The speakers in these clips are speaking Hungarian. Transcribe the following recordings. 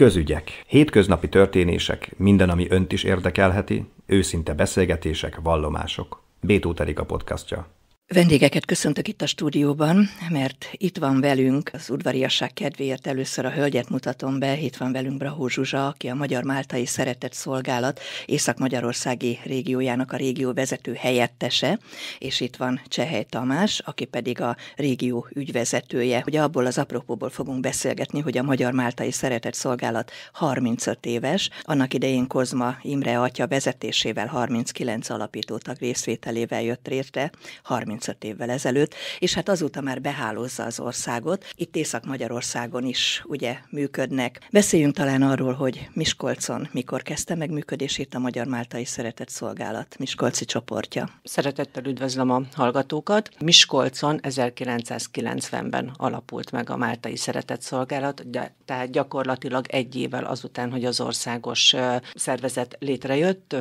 Közügyek, hétköznapi történések, minden, ami önt is érdekelheti, őszinte beszélgetések, vallomások. Bétó a podcastja. Vendégeket köszöntök itt a stúdióban, mert itt van velünk az udvariasság kedvéért először a hölgyet mutatom be, itt van velünk Brahó Zsuzsa, aki a Magyar Máltai Szeretett Szolgálat Észak-Magyarországi régiójának a régió vezető helyettese, és itt van Csehely Tamás, aki pedig a régió ügyvezetője. Ugye abból az apropóból fogunk beszélgetni, hogy a Magyar Máltai Szeretett Szolgálat 35 éves, annak idején Kozma Imre atya vezetésével 39 alapítótag részvételével jött létre, 30 35 évvel ezelőtt, és hát azóta már behálózza az országot. Itt Észak-Magyarországon is ugye működnek. Beszéljünk talán arról, hogy Miskolcon mikor kezdte meg működését a Magyar Máltai Szeretett Szolgálat Miskolci csoportja. Szeretettel üdvözlöm a hallgatókat. Miskolcon 1990-ben alapult meg a Máltai Szeretett Szolgálat, de, tehát gyakorlatilag egy évvel azután, hogy az országos szervezet létrejött.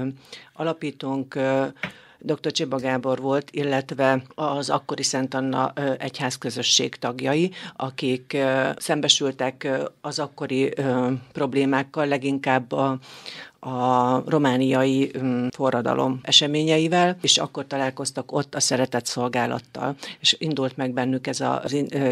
Alapítunk dr. Csiba Gábor volt, illetve az akkori Szent Anna egyházközösség tagjai, akik szembesültek az akkori problémákkal, leginkább a a romániai mm, forradalom eseményeivel, és akkor találkoztak ott a szeretett szolgálattal. És indult meg bennük ez a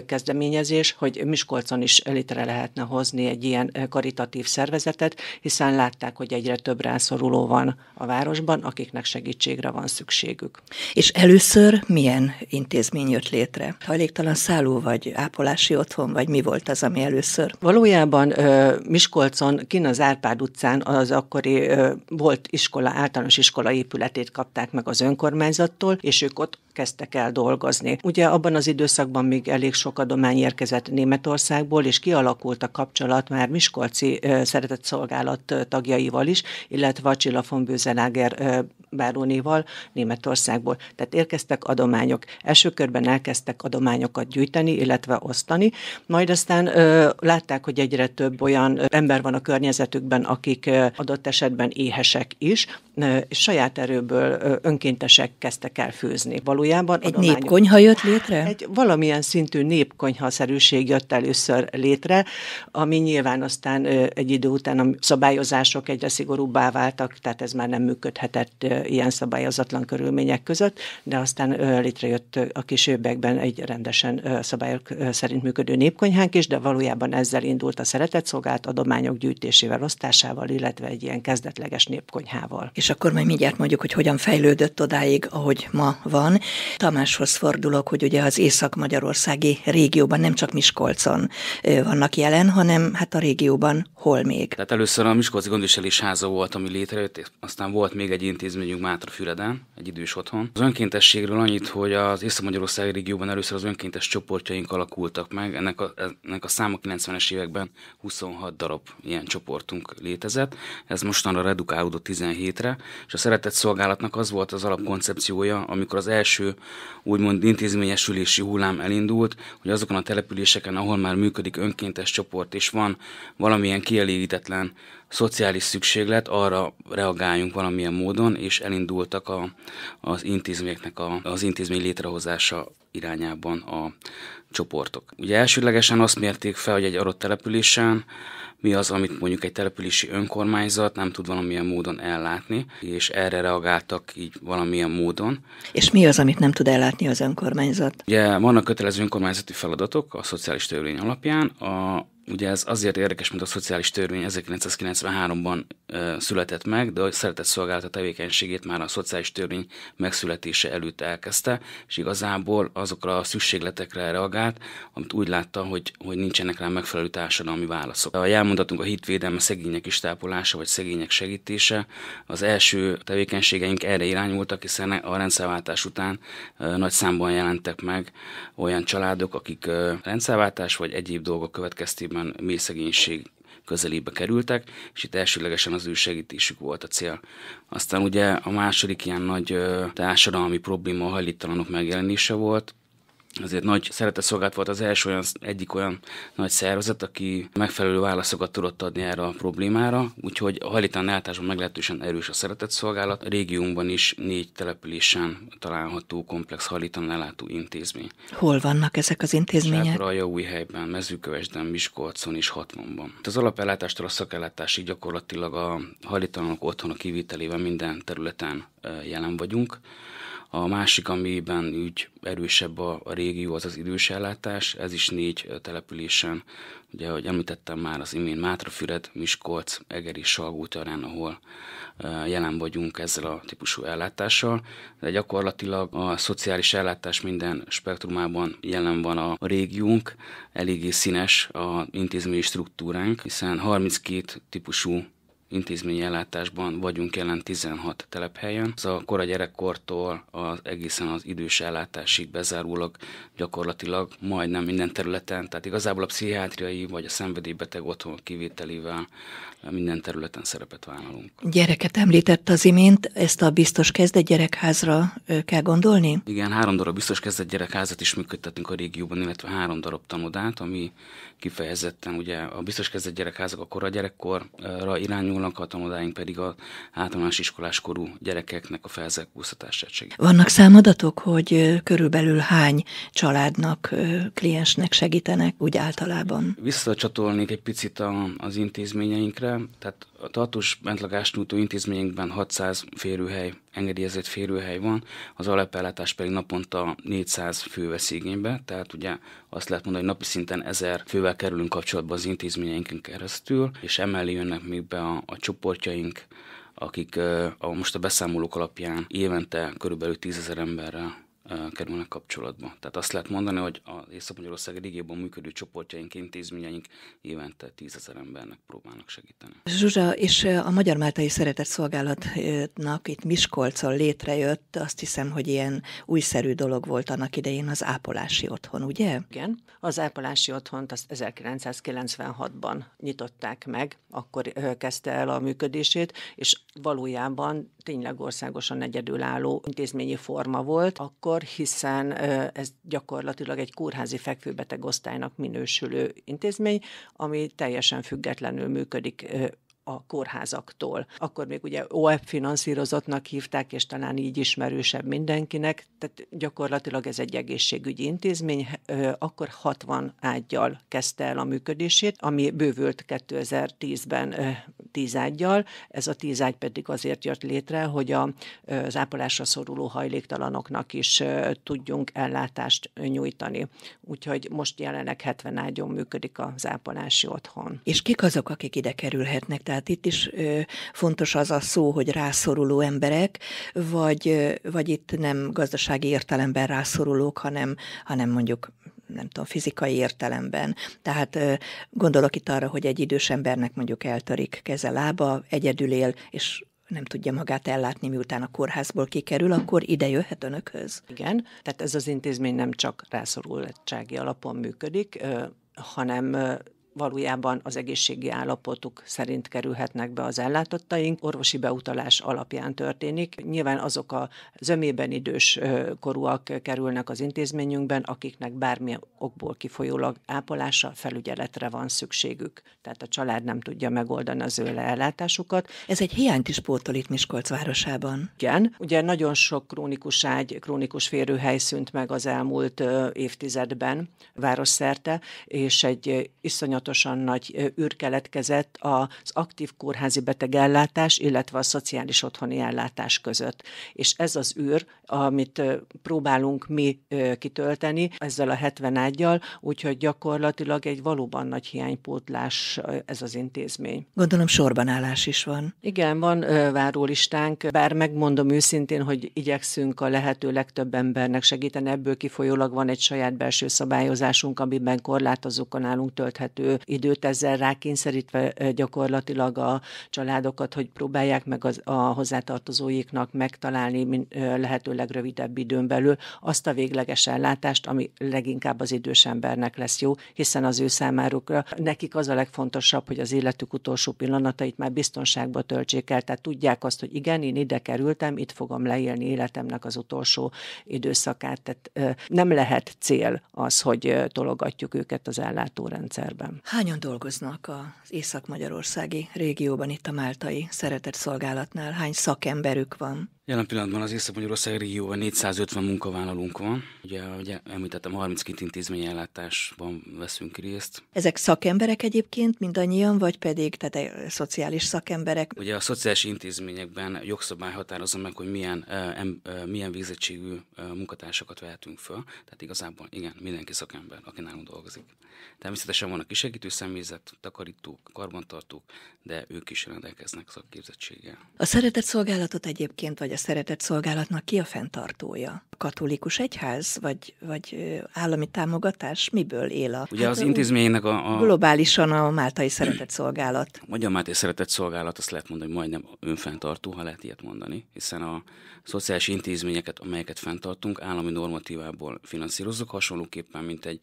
kezdeményezés, hogy Miskolcon is létre lehetne hozni egy ilyen karitatív szervezetet, hiszen látták, hogy egyre több rászoruló van a városban, akiknek segítségre van szükségük. És először milyen intézmény jött létre? Hajléktalan szálló vagy ápolási otthon, vagy mi volt az, ami először? Valójában Miskolcon, kin az Árpád utcán, az akkor akkori volt iskola, általános iskola épületét kapták meg az önkormányzattól, és ők ott kezdtek el dolgozni. Ugye abban az időszakban még elég sok adomány érkezett Németországból, és kialakult a kapcsolat már Miskolci szeretett szolgálat tagjaival is, illetve a Csilla von Bőzeláger bárónéval Németországból. Tehát érkeztek adományok. Első körben elkezdtek adományokat gyűjteni, illetve osztani, majd aztán ö, látták, hogy egyre több olyan ember van a környezetükben, akik ö, adott esetben éhesek is, saját erőből önkéntesek kezdtek el főzni. Valójában egy adományok... népkonyha jött létre? Egy valamilyen szintű népkonyha-szerűség jött először létre, ami nyilván aztán egy idő után a szabályozások egyre szigorúbbá váltak, tehát ez már nem működhetett ilyen szabályozatlan körülmények között, de aztán létrejött a későbbekben egy rendesen szabályok szerint működő népkonyhánk is, de valójában ezzel indult a szeretetszolgált adományok gyűjtésével, osztásával, illetve egy ilyen ilyen kezdetleges népkonyhával. És akkor majd mindjárt mondjuk, hogy hogyan fejlődött odáig, ahogy ma van. Tamáshoz fordulok, hogy ugye az észak-magyarországi régióban nem csak Miskolcon vannak jelen, hanem hát a régióban hol még. Tehát először a Miskolci Gondviselés Háza volt, ami létrejött, aztán volt még egy intézményünk Füreden, egy idős otthon. Az önkéntességről annyit, hogy az Észak-Magyarországi régióban először az önkéntes csoportjaink alakultak meg. Ennek a, ennek a száma 90-es években 26 darab ilyen csoportunk létezett. Ez mostanra redukálódott 17-re, és a szeretett szolgálatnak az volt az alapkoncepciója, amikor az első úgymond intézményesülési hullám elindult, hogy azokon a településeken, ahol már működik önkéntes csoport, és van valamilyen ki kielégítetlen szociális szükséglet, arra reagáljunk valamilyen módon, és elindultak a, az intézményeknek a, az intézmény létrehozása irányában a csoportok. Ugye elsődlegesen azt mérték fel, hogy egy adott településen mi az, amit mondjuk egy települési önkormányzat nem tud valamilyen módon ellátni, és erre reagáltak így valamilyen módon. És mi az, amit nem tud ellátni az önkormányzat? Ugye vannak kötelező önkormányzati feladatok a szociális törvény alapján, a, ugye ez azért érdekes, mint a szociális törvény 1993-ban e, született meg, de a szeretett szolgálata tevékenységét már a szociális törvény megszületése előtt elkezdte, és igazából azokra a szükségletekre reagált, amit úgy látta, hogy, hogy nincsenek rá megfelelő társadalmi válaszok. A jelmondatunk a hitvédelme, szegények is tápolása, vagy szegények segítése. Az első tevékenységeink erre irányultak, hiszen a rendszerváltás után e, nagy számban jelentek meg olyan családok, akik e, rendszerváltás vagy egyéb dolgok következtében esetben mély szegénység közelébe kerültek, és itt elsőlegesen az ő segítésük volt a cél. Aztán ugye a második ilyen nagy társadalmi probléma a hajléktalanok megjelenése volt, azért nagy szeretetszolgált volt az első olyan, egyik olyan nagy szervezet, aki megfelelő válaszokat tudott adni erre a problémára, úgyhogy a hajléktalan ellátásban meglehetősen erős a szeretetszolgálat. A régiónkban is négy településen található komplex hajléktalan ellátó intézmény. Hol vannak ezek az intézmények? új helyben, Mezőkövesden, Miskolcon és Hatmonban. Hát az alapellátástól a szakellátásig gyakorlatilag a hajléktalanok otthona kivételével minden területen jelen vagyunk. A másik, amiben úgy erősebb a, a régió, az az idős ellátás, ez is négy településen, ugye, ahogy említettem már az imént Mátrafüred, Miskolc, Egeri, Salgó terén, ahol jelen vagyunk ezzel a típusú ellátással, de gyakorlatilag a szociális ellátás minden spektrumában jelen van a régiónk, eléggé színes a intézményi struktúránk, hiszen 32 típusú intézményi ellátásban vagyunk jelen 16 telephelyen. Ez a kora gyerekkortól az egészen az idős ellátásig bezárólag gyakorlatilag majdnem minden területen, tehát igazából a pszichiátriai vagy a szenvedélybeteg otthon kivételével minden területen szerepet vállalunk. Gyereket említett az imént, ezt a biztos kezdett gyerekházra kell gondolni? Igen, három darab biztos kezdett gyerekházat is működtetünk a régióban, illetve három darab tanodát, ami kifejezetten ugye a biztos kezdett gyerekházak a kora gyerekkorra irányul, a tanodáink pedig a általános iskolás korú gyerekeknek a felzárkóztatását segít. Vannak számadatok, hogy körülbelül hány családnak, kliensnek segítenek úgy általában? Visszacsatolnék egy picit a, az intézményeinkre, tehát a tartós bentlakást nyújtó intézményekben 600 férőhely engedélyezett férőhely van, az alapellátás pedig naponta 400 fő vesz igénybe, tehát ugye azt lehet mondani, hogy napi szinten 1000 fővel kerülünk kapcsolatba az intézményeinken keresztül, és emellé jönnek még be a, a csoportjaink, akik a, most a beszámolók alapján évente körülbelül 10 ezer emberrel kerülnek kapcsolatba. Tehát azt lehet mondani, hogy az Észak-Magyarország régióban működő csoportjaink, intézményeink évente tízezer embernek próbálnak segíteni. Zsuzsa, és a Magyar Máltai Szeretett Szolgálatnak itt Miskolcon létrejött, azt hiszem, hogy ilyen újszerű dolog volt annak idején az ápolási otthon, ugye? Igen, az ápolási otthont azt 1996-ban nyitották meg, akkor kezdte el a működését, és valójában tényleg országosan egyedülálló intézményi forma volt, akkor akkor, hiszen ez gyakorlatilag egy kórházi fekvőbeteg osztálynak minősülő intézmény, ami teljesen függetlenül működik a kórházaktól. Akkor még ugye OEP finanszírozottnak hívták, és talán így ismerősebb mindenkinek, tehát gyakorlatilag ez egy egészségügyi intézmény, akkor 60 ágyjal kezdte el a működését, ami bővült 2010-ben 10 ágyjal. Ez a 10 ágy pedig azért jött létre, hogy a, az ápolásra szoruló hajléktalanoknak is tudjunk ellátást nyújtani. Úgyhogy most jelenleg 70 ágyon működik az ápolási otthon. És kik azok, akik ide kerülhetnek? Tehát tehát itt is fontos az a szó, hogy rászoruló emberek, vagy, vagy itt nem gazdasági értelemben rászorulók, hanem, hanem mondjuk nem tudom, fizikai értelemben. Tehát gondolok itt arra, hogy egy idős embernek mondjuk eltörik keze lába, egyedül él, és nem tudja magát ellátni, miután a kórházból kikerül, akkor ide jöhet önökhöz. Igen, tehát ez az intézmény nem csak rászorultsági alapon működik, hanem valójában az egészségi állapotuk szerint kerülhetnek be az ellátottaink. Orvosi beutalás alapján történik. Nyilván azok a zömében idős korúak kerülnek az intézményünkben, akiknek bármi okból kifolyólag ápolása, felügyeletre van szükségük. Tehát a család nem tudja megoldani az ő ellátásukat. Ez egy hiányt is pótol itt Miskolc városában. Igen. Ugye nagyon sok krónikus ágy, krónikus férőhely szűnt meg az elmúlt évtizedben városszerte, és egy iszonyat iszonyatosan nagy űr keletkezett az aktív kórházi betegellátás, illetve a szociális otthoni ellátás között. És ez az űr, amit próbálunk mi kitölteni ezzel a 70 ágyal, úgyhogy gyakorlatilag egy valóban nagy hiánypótlás ez az intézmény. Gondolom sorban állás is van. Igen, van várólistánk, bár megmondom őszintén, hogy igyekszünk a lehető legtöbb embernek segíteni, ebből kifolyólag van egy saját belső szabályozásunk, amiben korlátozókon állunk, tölthető időt ezzel rákényszerítve gyakorlatilag a családokat, hogy próbálják meg az, a hozzátartozóiknak megtalálni lehetőleg rövidebb időn belül azt a végleges ellátást, ami leginkább az idős embernek lesz jó, hiszen az ő számára nekik az a legfontosabb, hogy az életük utolsó pillanatait már biztonságba töltsék el, tehát tudják azt, hogy igen, én ide kerültem, itt fogom leélni életemnek az utolsó időszakát, tehát nem lehet cél az, hogy tologatjuk őket az ellátórendszerben. Hányan dolgoznak az Észak-Magyarországi régióban itt a Máltai Szeretett Szolgálatnál? Hány szakemberük van? Jelen pillanatban az Észak-Magyarország régióban 450 munkavállalónk van. Ugye, ugye említettem, 32 ellátásban veszünk részt. Ezek szakemberek egyébként mindannyian, vagy pedig tehát eh, szociális szakemberek? Ugye a szociális intézményekben jogszabály határozza meg, hogy milyen, eh, em, eh, milyen végzettségű munkatársakat vehetünk föl. Tehát igazából igen, mindenki szakember, aki nálunk dolgozik. Természetesen van a kisegítő személyzet, takarítók, karbantartók, de ők is rendelkeznek szakképzettséggel. A szeretett szolgálatot egyébként, vagy szeretett szolgálatnak ki a fenntartója? katolikus egyház, vagy, vagy állami támogatás? Miből él a... Ugye hát az intézménynek a, a... Globálisan a Máltai Szeretett Szolgálat. A Magyar Máltai Szeretett Szolgálat, azt lehet mondani, hogy majdnem önfenntartó, ha lehet ilyet mondani, hiszen a szociális intézményeket, amelyeket fenntartunk, állami normatívából finanszírozzuk, hasonlóképpen, mint egy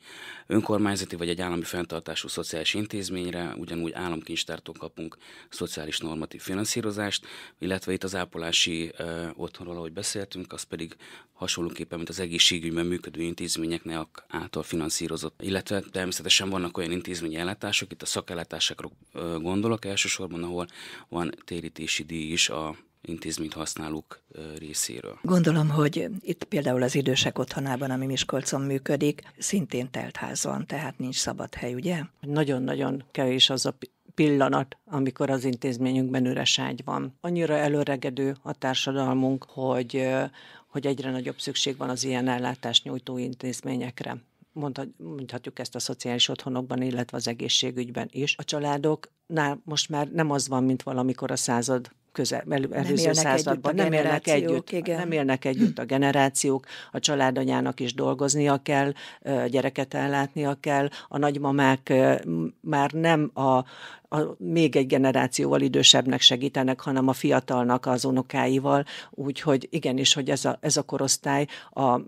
önkormányzati vagy egy állami fenntartású szociális intézményre, ugyanúgy államkincstártól kapunk szociális normatív finanszírozást, illetve itt az ápolási uh, otthonról, ahogy beszéltünk, az pedig hasonló tulajdonképpen, mint az egészségügyben működő intézményeknek által finanszírozott. Illetve természetesen vannak olyan intézményi ellátások, itt a szakellátásokra gondolok elsősorban, ahol van térítési díj is a intézményt használók részéről. Gondolom, hogy itt például az idősek otthonában, ami Miskolcon működik, szintén teltház van, tehát nincs szabad hely, ugye? Nagyon-nagyon kevés az a pillanat, amikor az intézményünkben üres ágy van. Annyira előregedő a társadalmunk, hogy hogy egyre nagyobb szükség van az ilyen nyújtó intézményekre. Mondhat, mondhatjuk ezt a szociális otthonokban, illetve az egészségügyben is. A családoknál most már nem az van, mint valamikor a század közel, el, előző nem században nem élnek együtt, igen. nem élnek együtt a generációk, a családanyának is dolgoznia kell, gyereket ellátnia kell, a nagymamák már nem a a, még egy generációval idősebbnek segítenek, hanem a fiatalnak az unokáival, úgyhogy igenis, hogy ez a, ez a korosztály a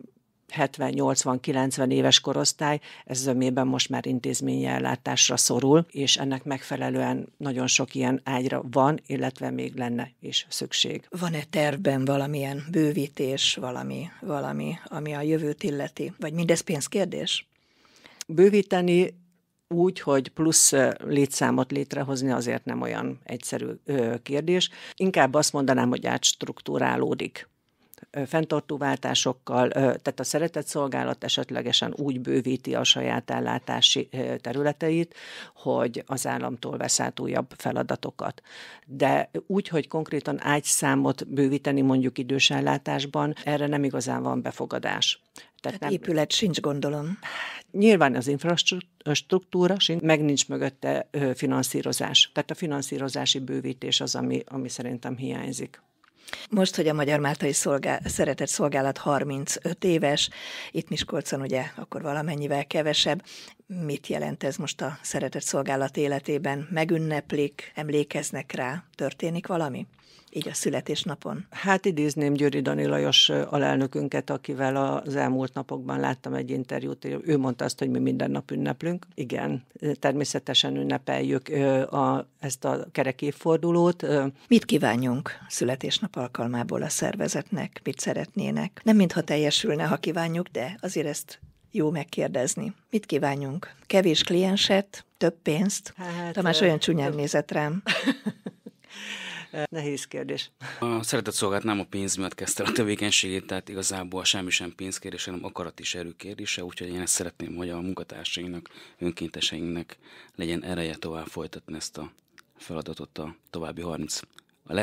70-80-90 éves korosztály, ez zömében most már intézményi ellátásra szorul, és ennek megfelelően nagyon sok ilyen ágyra van, illetve még lenne is szükség. Van-e tervben valamilyen bővítés, valami, valami, ami a jövőt illeti? Vagy mindez pénzkérdés? Bővíteni úgy, hogy plusz létszámot létrehozni azért nem olyan egyszerű kérdés. Inkább azt mondanám, hogy átstruktúrálódik fenntartóváltásokkal, tehát a szeretett szolgálat esetlegesen úgy bővíti a saját ellátási területeit, hogy az államtól vesz át újabb feladatokat. De úgy, hogy konkrétan ágyszámot bővíteni mondjuk ellátásban, erre nem igazán van befogadás. Tehát hát nem... épület sincs, gondolom. Nyilván az infrastruktúra sincs, meg nincs mögötte finanszírozás. Tehát a finanszírozási bővítés az, ami, ami szerintem hiányzik. Most, hogy a Magyar Máltai Szolgál, Szeretett Szolgálat 35 éves, itt Miskolcon ugye akkor valamennyivel kevesebb, mit jelent ez most a Szeretett Szolgálat életében? Megünneplik, emlékeznek rá, történik valami? így a születésnapon? Hát idézném Győri Dani Lajos alelnökünket, akivel az elmúlt napokban láttam egy interjút, ő mondta azt, hogy mi minden nap ünneplünk. Igen, természetesen ünnepeljük a, ezt a kerek évfordulót. Mit kívánjunk születésnap alkalmából a szervezetnek? Mit szeretnének? Nem mintha teljesülne, ha kívánjuk, de azért ezt jó megkérdezni. Mit kívánjunk? Kevés klienset, több pénzt? Hát, Tamás olyan csúnyán nézett rám. Nehéz kérdés. A szeretett szolgált nem a pénz miatt kezdte a tevékenységét, tehát igazából semmi sem pénzkérdés, hanem akarat is erő kérdése, úgyhogy én ezt szeretném, hogy a munkatársainknak, önkénteseinknek legyen ereje tovább folytatni ezt a feladatot a további 30,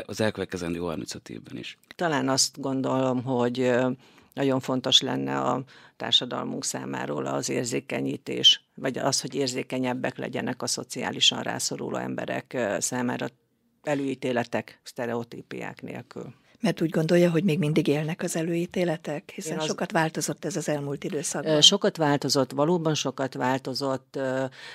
az elkövetkezendő 35 évben is. Talán azt gondolom, hogy nagyon fontos lenne a társadalmunk számáról az érzékenyítés, vagy az, hogy érzékenyebbek legyenek a szociálisan rászoruló emberek számára előítéletek, sztereotípiák nélkül. Mert úgy gondolja, hogy még mindig élnek az előítéletek, hiszen az... sokat változott ez az elmúlt időszakban. Sokat változott, valóban sokat változott.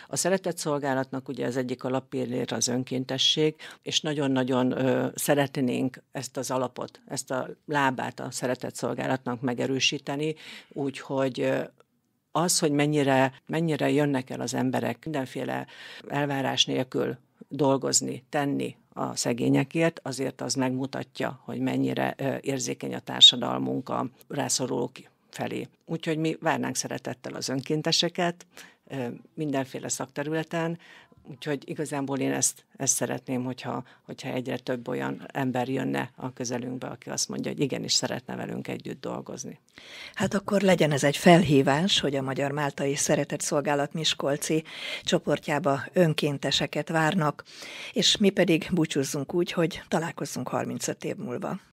A szeretett szolgálatnak ugye az egyik alapillére az önkéntesség, és nagyon-nagyon szeretnénk ezt az alapot, ezt a lábát a szeretett szolgálatnak megerősíteni, úgyhogy az, hogy mennyire, mennyire jönnek el az emberek mindenféle elvárás nélkül dolgozni, tenni a szegényekért, azért az megmutatja, hogy mennyire érzékeny a társadalmunk a rászorulók felé. Úgyhogy mi várnánk szeretettel az önkénteseket mindenféle szakterületen, Úgyhogy igazából én ezt, ezt szeretném, hogyha, hogyha egyre több olyan ember jönne a közelünkbe, aki azt mondja, hogy igenis szeretne velünk együtt dolgozni. Hát akkor legyen ez egy felhívás, hogy a Magyar Máltai Szeretett Szolgálat Miskolci csoportjába önkénteseket várnak, és mi pedig búcsúzzunk úgy, hogy találkozzunk 35 év múlva.